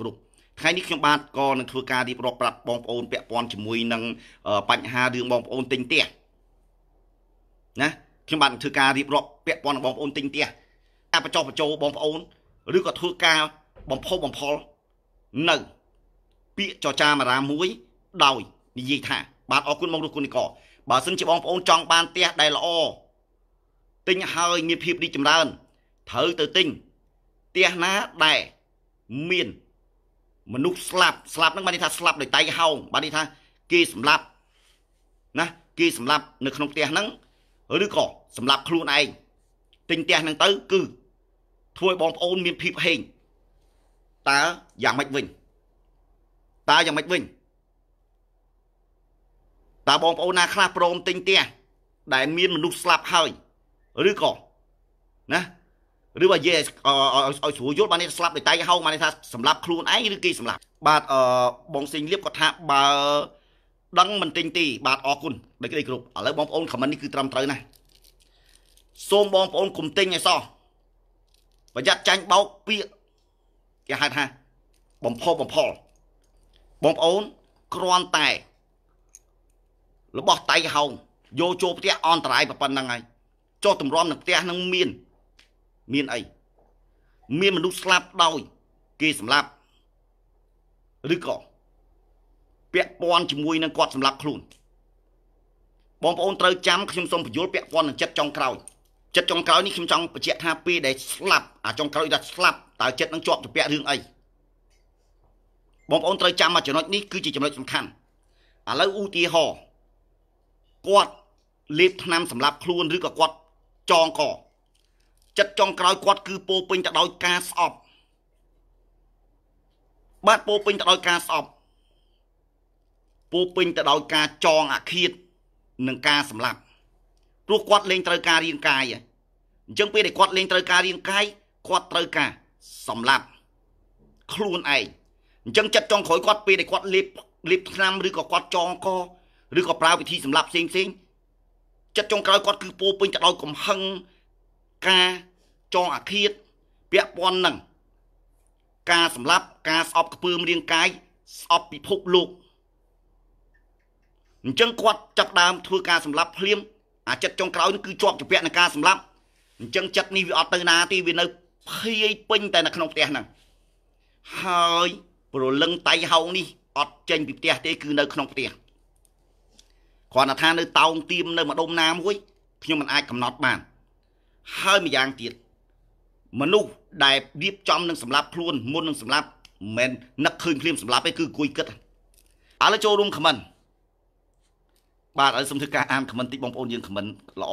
គ្រប់ថ្ងៃនេះខ្ញុំបាទក៏នឹងធ្វើការរៀបរាប់ប្រាប់បងប្អូនពាក់ព័ន្ធជាមួយនឹងបញ្ហារឿងបងប្អូនទិញផ្ទះណាខ្ញុំបាទនឹងធ្វើការរៀបរាប់ពាក់ព័ន្ធនឹងបងប្អូនទិញផ្ទះអាបញ្ចុះបញ្ចោបងប្អូនឬក៏ធ្វើការបំផុសបំផុលនៅពាក្យចចាមារាមួយដោយនិយាយថាបាទអរគុណមករស់គុណនីកបើសិនជាបងប្អូន ចង់បានផ្ទះដែលល្អទិញហើយមានភាពរីកចម្រើនត្រូវទៅទិញផ្ទះណាដែលមានមនុស្សស្លាប់ស្លាប់ហ្នឹងបានន័យថាស្លាប់ដោយតៃហោងបានន័យថាគេសម្លាប់ណាគេសម្លាប់នៅក្នុងផ្ទះហ្នឹងឬក៏សម្លាប់ខ្លួនឯងទិញផ្ទះហ្នឹងទៅគឺធ្វើឲ្យបងប្អូនមានភាពហេងតើយ៉ាងម៉េចវិញតើយ៉ាងម៉េចវិញតើបងប្អូនណាខ្លះព្រមទិញផ្ទះដែលមានមនុស្សស្លាប់ហើយឬក៏ណាឬបើនិយាយឲ្យស្រួលយល់បាននេះស្លាប់ដោយតៃហោងបាននេះថាសម្លាប់ខ្លួនឯងឬគេសម្លាប់បាទអឺបងសេងលៀបគាត់ថាបើដឹងមិនទិញទីបាទអរគុណដូចគេគ្រប់ឥឡូវបងប្អូនខមមិននេះគឺត្រឹមត្រូវណាស់សូមបងប្អូនកុំទិញឲ្យសោះប្រយ័ត្នចាញ់បោកពាកគេហៅថាបំផុសបំផុលបងប្អូនគ្រាន់តែរបស់តៃហោងយកចូលផ្ទះអន្តរាយប៉ុណ្ណឹងហើយចុះតម្រាំនឹងផ្ទះនឹងមានមានអីមានមនុស្សស្លាប់ដោយគេសម្លាប់ឬក៏ពាក់ព័ន្ធជាមួយ នឹងគាត់ សម្លាប់ខ្លួនបងប្អូនត្រូវចាំខ្ញុំសូមបញ្យល់ពាក់ព័ន្ធនឹងចិត្តចុងក្រោយចិត្តចុងក្រោយនេះខ្ញុំចង់បញ្ជាក់ថាពេលដែលស្លាប់អាចុងក្រោយដល់ស្លាប់តើចិត្តនឹងជាប់ទៅពាក់រឿងអីបងប្អូនត្រូវចាំមកចំណុចនេះគឺជាចំណុចសំខាន់ឥឡូវឧទាហរណ៍គាត់លេបថ្នាំសម្លាប់ខ្លួនឬក៏គាត់ចងកចិត្តចុងក្រោយគាត់គឺពោពេញទៅដោយការស្អប់បាទពោពេញទៅដោយការស្អប់ពោពេញទៅដោយការចងអាឃាតនិងការសម្លាប់ព្រោះគាត់លែងត្រូវការរាងកាយអញ្ចឹងពេលដែលគាត់លែងត្រូវការរាងកាយគាត់ត្រូវការសម្លាប់ខ្លួនឯងអញ្ចឹងចិត្តចុងក្រោយគាត់ពេលដែលគាត់លេបលេបថ្នាំឬក៏គាត់ចងកឬក៏ប្រើវិធីសម្លាប់ផ្សេងផ្សេងចិត្តចុងក្រោយគាត់គឺពោពេញទៅដោយកំហឹងការចងអាឃាតពាក់ព័ន្ធនឹងការសម្លាប់ការស្អប់ខ្ពើមរាងកាយស្អប់ពិភពលោកអញ្ចឹងគាត់ចាប់ដើមធ្វើការសម្លាប់ភ្លាមអាចិត្តចុងក្រោយនេះគឺជាប់ជាពាក់នឹងការសម្លាប់អញ្ចឹងចិត្តនេះវាអត់ទៅណាទេវានៅភ័យពេញតែនៅក្នុងផ្ទះហ្នឹងហើយប្រលឹងតៃហោងនេះអត់ចេញពីផ្ទះទេ គឺនៅក្នុងផ្ទះគ្រាន់តែថានៅតោងទៀមនៅម្ដុំណាមួយខ្ញុំមិនអាចកំណត់បានហើយម្យ៉ាងទៀតមនុស្សដែលរៀបចំនឹងសម្លាប់ខ្លួនមុននឹងសម្លាប់មិននឹកឃើញភ្លាមសម្លាប់ឯងគឺគួយគិតឥឡូវចូលរួមខមមិនបាទឥឡូវសូមធ្វើការអានខមមិនតិចបងប្អូនយើងខមមិន ល្អ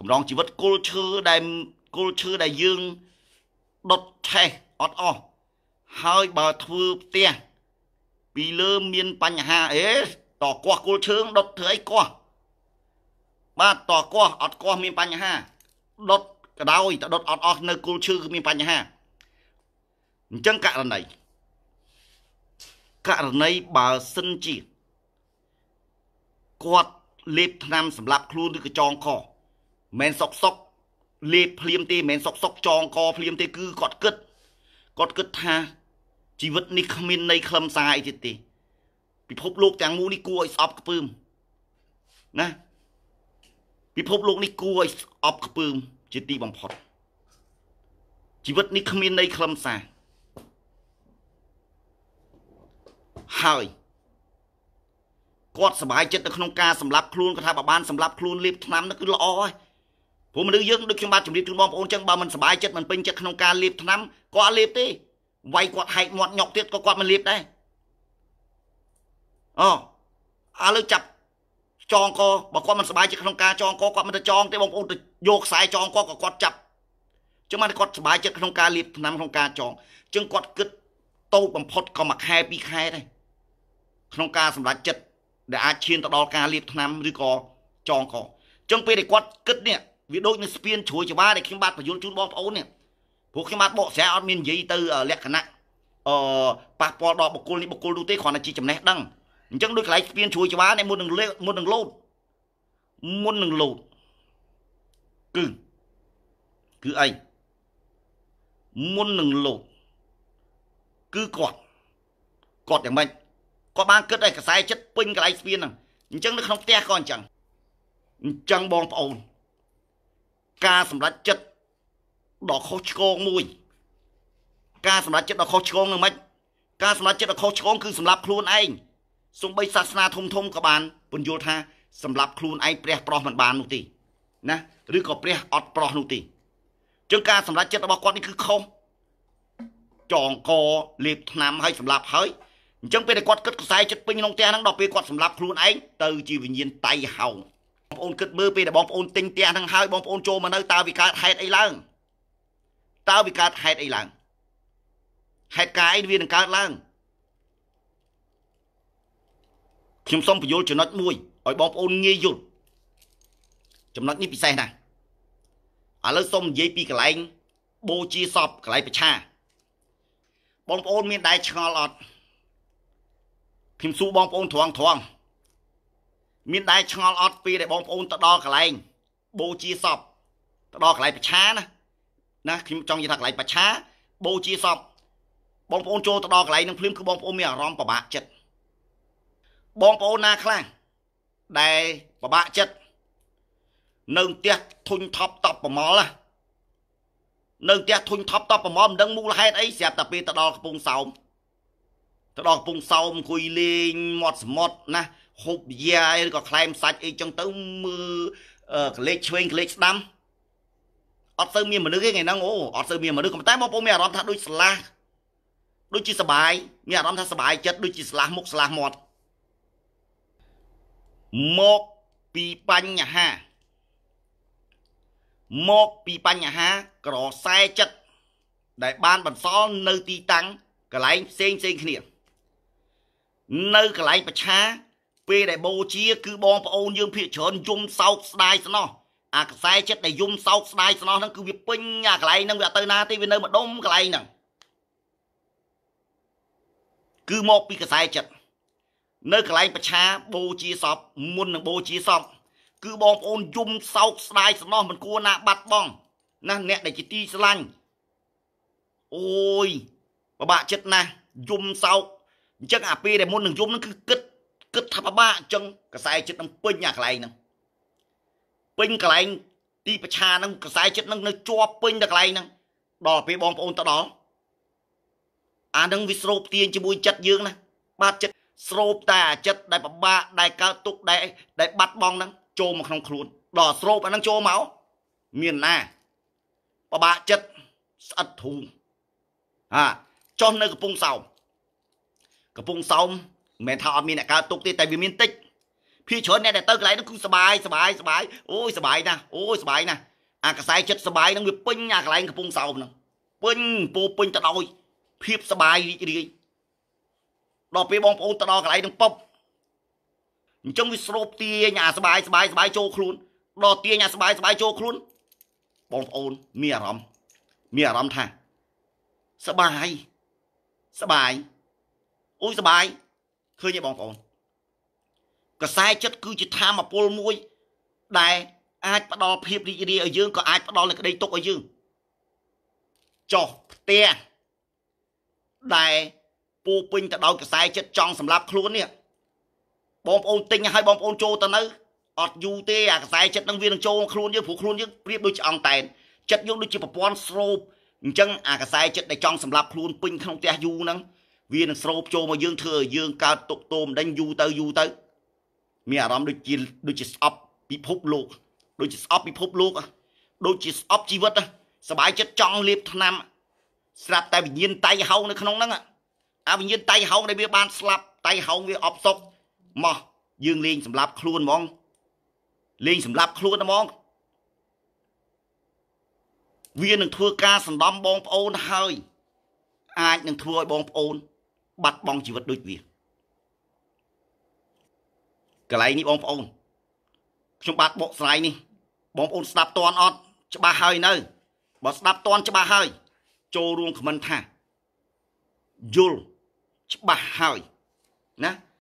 កម្រងជីវិតគុលឈើដែលគុលឈើដែលយើងដុតឆេះអត់អស់ហើយបើធ្វើផ្ទះពីលើមានបញ្ហាអេតកោះគុលឈើដុតធ្វើអីកោះបាទតកោះអត់កោះមានបញ្ហាដុតក៏ដោយតែដុតអត់អស់នៅគល់ឈើគឺមានបញ្ហាអញ្ចឹងករណីករណីបើសិនជាគាត់លេបថ្នាំសម្រាប់ខ្លួនឬក៏ចងកមិនសុកសុកលេបភ្លាមទេមិនសុកសុកចងកភ្លាមទេ គឺគាត់គិតគាត់គិតថាជីវិតនេះគ្មានន័យខ្លឹមសារអីទៀតទេពិភពលោកទាំងមូលនេះគួរឲ្យស្អប់ខ្ពើមណាពិភពលោកនេះគួរឲ្យស្អប់ខ្ពើមជាទីបំផុតជីវិតនេះគ្មានន័យខ្លឹមសារហើយគាត់សบายចិត្តនៅក្នុងការសម្លាប់ខ្លួនគាត់ថាបើបានសម្លាប់ខ្លួនលៀបថ្នាំនោះគឺល្អហើយព្រោះមនុស្សយើងដូចខ្ញុំបាទជម្រាបជូនបងប្អូនចឹងបើមិនសบายចិត្តមិនពេញចិត្តក្នុងការលៀបថ្នាំក៏អត់លៀបទេវាយគាត់ហែកមាត់ញប់ទៀតក៏គាត់មិនលៀបដែរអូឥឡូវចាប់ចងកបើគាត់មិនសบายចិត្តក្នុងការចងកគាត់មិនទៅចងទេបងប្អូនទៅយកខ្សែចងកក៏គាត់ចាប់ចឹងបានគាត់សบายចិត្តក្នុងការលៀបឆ្នាំក្នុងការចងចឹងគាត់គិតតូចបំផុតក៏មួយខែពីរខែដែរក្នុងការសម្រេចចិត្តដែល អាចឈានទៅដល់ការលៀបឆ្នាំឬក៏ចងកចឹងពេលដែលគាត់គិតនេះវាដូចនឹងស្ពានជ្រួយច្បារដែលខ្ញុំបាទបញ្យល់ជូនបងប្អូននេះព្រោះខ្ញុំបាទបកស្រាយអត់មាននិយាយទៅលក្ខណៈអឺប៉ះពាល់ដល់បុគ្គលនេះបុគ្គលនោះទេគ្រាន់តែជាចំណេះដឹងអញ្ចឹងដូចកន្លែងស្ពានជួយច្បារនេះមុននឹងលេមុននឹងលោតមុននឹងលោតគឺគឺឯងមុននឹងលោតគឺគាត់គាត់យ៉ាងម៉េចគាត់បានគិតឯកសែចិត្តពេញកន្លែងស្ពានហ្នឹងអញ្ចឹងនៅក្នុងផ្ទះក៏អញ្ចឹងអញ្ចឹងបងប្អូនការសម្រេចចិត្តដ៏ខុសឆ្គងមួយ ការសម្រេចចិត្តដ៏ខុសឆ្គងនឹងម៉េចការសម្រេចចិត្តដ៏ខុសឆ្គងគឺសម្រាប់ខ្លួនឯងសំបីសាសនាធំធំក៏បានពន្យល់ថាសម្រាប់ខ្លួនឯងព្រះ ប្រោះមិនបាននោះទេណាឬក៏ព្រះអត់ប្រោះនោះទេចឹងការសម្រេចចិត្តរបស់គាត់នេះគឺខុសចងកលេបថ្នាំឲ្យសម្រាប់ហើយអញ្ចឹងពេលដែលគាត់គិតខ្សែចិត្តពេញក្នុងផ្ទះហ្នឹងដល់ពេលគាត់សម្រាប់ខ្លួនឯងទៅជាវិញ្ញាណតៃហោងបងប្អូនគិតមើលពេលដែលបងប្អូនទិញផ្ទះហ្នឹងហើយបងប្អូនចូលមកនៅតើវាកើតហេតុអីឡើងតើវាកើតហេតុអីឡើងហេតុការអីវានឹងកើតឡើងខ្ញុំសូមបញ្យល់ចំណុចមួយឲ្យបងប្អូនងាយយល់ចំណុចនេះពិសេសណាស់ឥឡូវសូមនិយាយពីកន្លែងបូជាសពកន្លែងប្រឆាបងប្អូនមានដែរឆ្ងល់អត់ខ្ញុំសួរបងប្អូនត្រង់ត្រង់មានដែរឆ្ងល់អត់ពេលដែលបងប្អូនទៅដល់កន្លែងបូជាសពទៅដល់កន្លែងប្រឆាណាណាខ្ញុំចង់និយាយថាកន្លែងប្រឆាបូជាសពបងប្អូនចូលទៅដល់កន្លែងនឹងភ្លាមគឺបងប្អូនមានអារម្មណ៍ពិបាកចិត្តបងប្អូនណាខ្លះដែលពិបាកចិត្តនៅផ្ទះធុញថប់តប់ប្រមល់នៅផ្ទះធុញថប់តប់ប្រមល់មិនដឹងមូលហេតុអីស្រាប់តែពេលទៅដល់កំពង់សោមទៅដល់កំពង់សោមអង្គុយលេងមាត់សមុទ្រណាហូបយ៉ាឬក៏ខ្លែមសាច់អីចឹងទៅមើលកលេចឆ្វេងកលេចស្ដាំអត់ទៅមានមនុស្សទេថ្ងៃហ្នឹងអូអត់ទៅមានមនុស្សប៉ុន្តែបងប្អូនមានអារម្មណ៍ថាដូចស្លាស់ដូចជាសបាយមានអារម្មណ៍ថាសបាយចិត្តដូចជាស្លាស់មុខស្លាស់មាត់មកពីបញ្ហាមកពីបញ្ហាក្រសែចិត្តដែលបានបន្សល់នៅទីតាំងកន្លែងផ្សេងផ្សេងគ្នា នៅកន្លែងប្រឆាពេលដែលបូជា គឺបងប្អូនយើងភាកច្រើនយំសោកស្ដាយស្នោះអាខ្សែចិត្តដែលយំសោកស្ដាយស្នោះហ្នឹងគឺវាពេញអាកន្លែងហ្នឹងវាអត់ទៅណាទេវានៅម្ដុំកន្លែងហ្នឹងគឺមកពីខ្សែចិត្តនៅកន្លែងប្រជាបូជាសពមុននឹងបូជាសពគឺបងប្អូនយំសោកស្ដាយស្នោះមិនគួរណាបាត់បង់ណាអ្នកដែលជាទីស្រឡាញ់អូយពិបាកចិត្តណាស់យំសោកអញ្ចឹងអាពេលដែលមុននឹងយំនឹងគឺគិតគិតថាពិបាកអញ្ចឹងកសែចិត្តនឹងពេញអាកន្លែងហ្នឹងពេញកន្លែងទី ប្រឆាហ្នឹងកសែចិត្តនឹង នៅជាប់ពេញដល់កន្លែងហ្នឹងដល់ពេលបងប្អូនទៅដល់អានឹងវាស្រោបទាញជាមួយចិត្តយើងណាបាទចិត្តស្រោបតែអាចិតដែលពិបាកដែលកើតទុកដែលដែលបាត់បង់ហ្នឹងចូលមកក្នុងខ្លួនដល់ស្រោបអាហ្នឹងចូលមកមានណាពិបាកចិត្តស្អិតធូរហាចុះនៅកំពង់សោមកំពង់សោមមិនមែនថាអត់មានអ្នកកើតទុកទេតែវាមានតិចភីច្រើនអ្នកដែលទៅកន្លែងហ្នឹងគឺសបាយសបាយសបាយអូយសបាយណាស់អូយសបាយណាស់អាកសែចិត្តសបាយហ្នឹងវាពេញអាកន្លែងកំពង់សោមហ្នឹងពេញពោពេញទៅដោយភាពសបាយរីករាយដល់ពេលបងប្អូនទៅដល់កន្លែងនឹងពប់អញ្ចឹងវាស្រូបទាញអាស្បាយស្បាយស្បាយចូលខ្លួនដល់ទាញអាស្បាយស្បាយចូលខ្លួនបងប្អូនមានអារម្មណ៍មានអារម្មណ៍ថាសបាយសបាយអូយសបាយឃើញទេបងប្អូន កសែចិត្តគឺជាធម៌ពលមួយដែលអាចផ្ដល់ភាពរីករាយឲ្យយើងក៏អាចផ្ដល់នូវក្តីទុកឲ្យយើងចុះផ្ទះដែលពោពេញទៅដោយកសែចិត្តចង់សម្លាប់ខ្លួននេះបងប្អូនទិញឲ្យបងប្អូនចូលទៅនៅអត់យូរទេអាកសែចិត្តនឹងវានឹងចូលខ្លួនយើងព្រោះខ្លួនយើងប្រៀបដូចជាអង្តែនចិត្តយើងដូចជាប្រព័ន្ធស្រូបអញ្ចឹងអាកសែចិត្តដែលចង់សម្លាប់ខ្លួនពេញក្នុងផ្ទះយូរហ្នឹងវានឹងស្រូបចូលមកយើងធ្វើឲ្យយើងកើតទុកទោមដេញយូរទៅយូរទៅមានអារម្មណ៍ដូចជាដូចជាស្អប់ពិភពលោក ដូចជាស្អប់ពិភពលោកដូចជាស្អប់ជីវិតសบายចិត្តចង់លាបថ្នាំ ស្រាប់តែវិញ្ញាណតៃហោនៅក្នុងហ្នឹងអាវិញ្ញាណតៃហោងដែលវាបានស្លាប់តៃហោងវាអប់សុកម៉ោះយើងលេងសម្លាប់ខ្លួនហ្មងលេងសម្លាប់ខ្លួនហ្មង វានឹងធ្វើការសន្តំបងប្អូនហើយអាចនឹងធ្វើឲ្យបងប្អូនបាត់បង់ជីវិតដូចវាកន្លែងនេះបងប្អូន ខ្ញុំបាទបកស្រាយនេះ បងប្អូនស្ដាប់តន់អត់ច្បាស់ហើយនៅបើស្ដាប់តន់ច្បាស់ហើយ ចូលរួមខមមិនថាយល់ច្បាស់ហើយណា